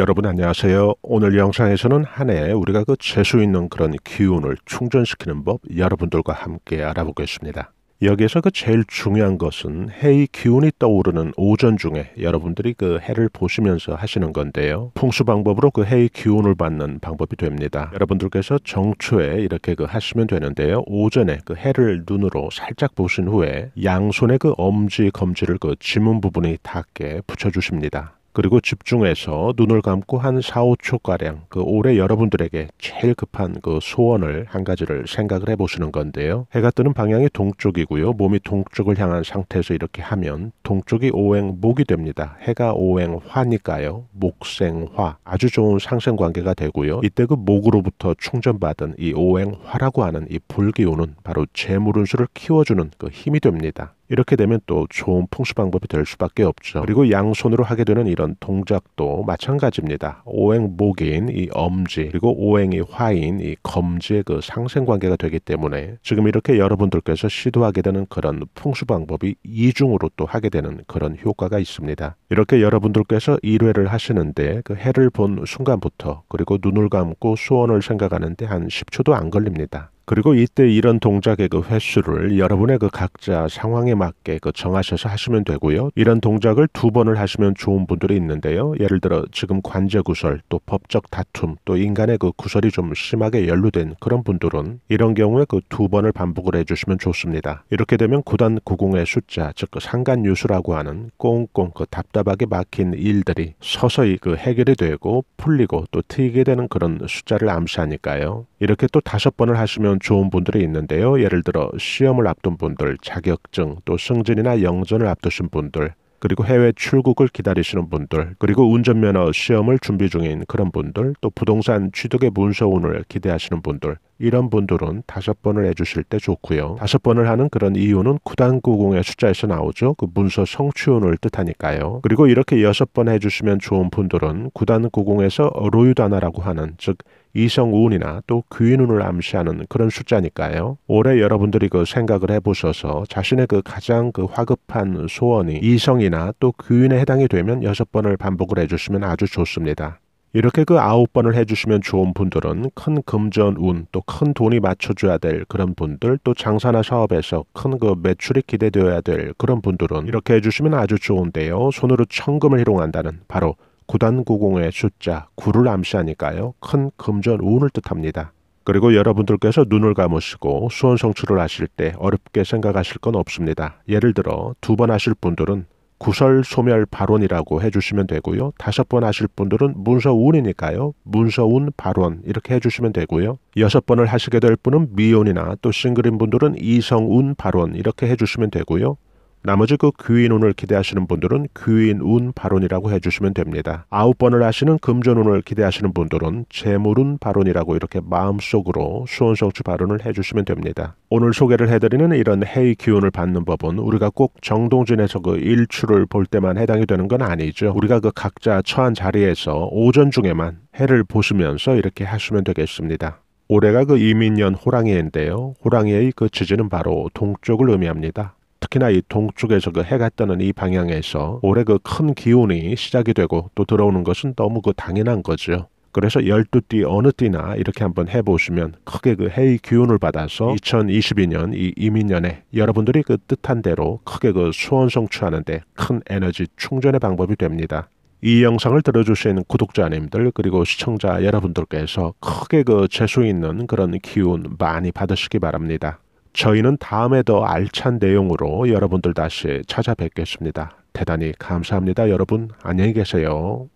여러분 안녕하세요. 오늘 영상에서는 한해 우리가 그 재수 있는 그런 기운을 충전시키는 법 여러분들과 함께 알아보겠습니다. 여기에서 그 제일 중요한 것은 해의 기운이 떠오르는 오전 중에 여러분들이 그 해를 보시면서 하시는 건데요. 풍수 방법으로 그 해의 기운을 받는 방법이 됩니다. 여러분들께서 정초에 이렇게 그 하시면 되는데요. 오전에 그 해를 눈으로 살짝 보신 후에 양손에 그 엄지 검지를 그 지문 부분이 닿게 붙여주십니다. 그리고 집중해서 눈을 감고 한 4, 5초가량 그 올해 여러분들에게 제일 급한 그 소원을 한 가지를 생각을 해보시는 건데요. 해가 뜨는 방향이 동쪽이고요. 몸이 동쪽을 향한 상태에서 이렇게 하면 동쪽이 오행 목이 됩니다. 해가 오행 화니까요. 목생화 아주 좋은 상생관계가 되고요. 이때 그 목으로부터 충전받은 이 오행 화라고 하는 이 불기운은 바로 재물운수를 키워주는 그 힘이 됩니다. 이렇게 되면 또 좋은 풍수 방법이 될 수밖에 없죠. 그리고 양손으로 하게 되는 이런 동작도 마찬가지입니다. 오행 목인 이 엄지 그리고 오행이 화인 이 검지의 그 상생 관계가 되기 때문에 지금 이렇게 여러분들께서 시도하게 되는 그런 풍수 방법이 이중으로 또 하게 되는 그런 효과가 있습니다. 이렇게 여러분들께서 1회를 하시는데 그 해를 본 순간부터 그리고 눈을 감고 수원을 생각하는데 한 10초도 안 걸립니다. 그리고 이때 이런 동작의 그 횟수를 여러분의 그 각자 상황에 맞게 그 정하셔서 하시면 되고요. 이런 동작을 두 번을 하시면 좋은 분들이 있는데요. 예를 들어 지금 관제 구설, 또 법적 다툼, 또 인간의 그 구설이 좀 심하게 연루된 그런 분들은 이런 경우에 그 두 번을 반복을 해주시면 좋습니다. 이렇게 되면 구단 90의 숫자, 즉 그 상간 유수라고 하는 꽁꽁 그 답답하게 막힌 일들이 서서히 그 해결이 되고 풀리고 또 트이게 되는 그런 숫자를 암시하니까요. 이렇게 또 다섯 번을 하시면 좋은 분들이 있는데요. 예를 들어 시험을 앞둔 분들, 자격증, 또 승진이나 영전을 앞두신 분들, 그리고 해외 출국을 기다리시는 분들, 그리고 운전면허 시험을 준비 중인 그런 분들, 또 부동산 취득의 문서운을 기대하시는 분들, 이런 분들은 다섯 번을 해주실 때 좋고요. 다섯 번을 하는 그런 이유는 구단구공의 숫자에서 나오죠. 그 문서 성취운을 뜻하니까요. 그리고 이렇게 여섯 번 해주시면 좋은 분들은 구단구공에서 로유다나라고 하는 즉 이성운이나 또 귀인운을 암시하는 그런 숫자니까요. 올해 여러분들이 그 생각을 해보셔서 자신의 그 가장 그 화급한 소원이 이성이나 또 귀인에 해당이 되면 여섯 번을 반복을 해주시면 아주 좋습니다. 이렇게 그 아홉 번을 해주시면 좋은 분들은 큰 금전 운, 또 큰 돈이 맞춰줘야 될 그런 분들, 또 장사나 사업에서 큰 그 매출이 기대되어야 될 그런 분들은 이렇게 해주시면 아주 좋은데요. 손으로 천금을 희롱한다는 바로 구단구공의 숫자 9를 암시하니까요. 큰 금전 운을 뜻합니다. 그리고 여러분들께서 눈을 감으시고 수원 성취를 하실 때 어렵게 생각하실 건 없습니다. 예를 들어 두 번 하실 분들은 구설 소멸 발언이라고 해주시면 되고요. 다섯 번 하실 분들은 문서운이니까요. 문서운 발언 이렇게 해주시면 되고요. 여섯 번을 하시게 될 분은 미혼이나 또 싱글인 분들은 이성운 발언 이렇게 해주시면 되고요. 나머지 그 귀인운을 기대하시는 분들은 귀인운 발언이라고 해주시면 됩니다. 아홉 번을 하시는 금전운을 기대하시는 분들은 재물운 발언이라고 이렇게 마음속으로 수원성추 발언을 해주시면 됩니다. 오늘 소개를 해드리는 이런 해의 기운을 받는 법은 우리가 꼭 정동진에서 그 일출을 볼 때만 해당이 되는 건 아니죠. 우리가 그 각자 처한 자리에서 오전 중에만 해를 보시면서 이렇게 하시면 되겠습니다. 올해가 그 이민년 호랑이인데요. 호랑이의 그 지지는 바로 동쪽을 의미합니다. 특히나 이 동쪽에서 그 해가 뜨는 이 방향에서 올해 그 큰 기온이 시작이 되고 또 들어오는 것은 너무 그 당연한 거죠. 그래서 12띠 어느 띠나 이렇게 한번 해보시면 크게 그 해의 기운을 받아서 2022년 이 이민년에 여러분들이 그 뜻한 대로 크게 그 수원 성취하는데 큰 에너지 충전의 방법이 됩니다. 이 영상을 들어주신 구독자님들 그리고 시청자 여러분들께서 크게 그 재수 있는 그런 기운 많이 받으시기 바랍니다. 저희는 다음에 더 알찬 내용으로 여러분들 다시 찾아뵙겠습니다. 대단히 감사합니다. 여러분 안녕히 계세요.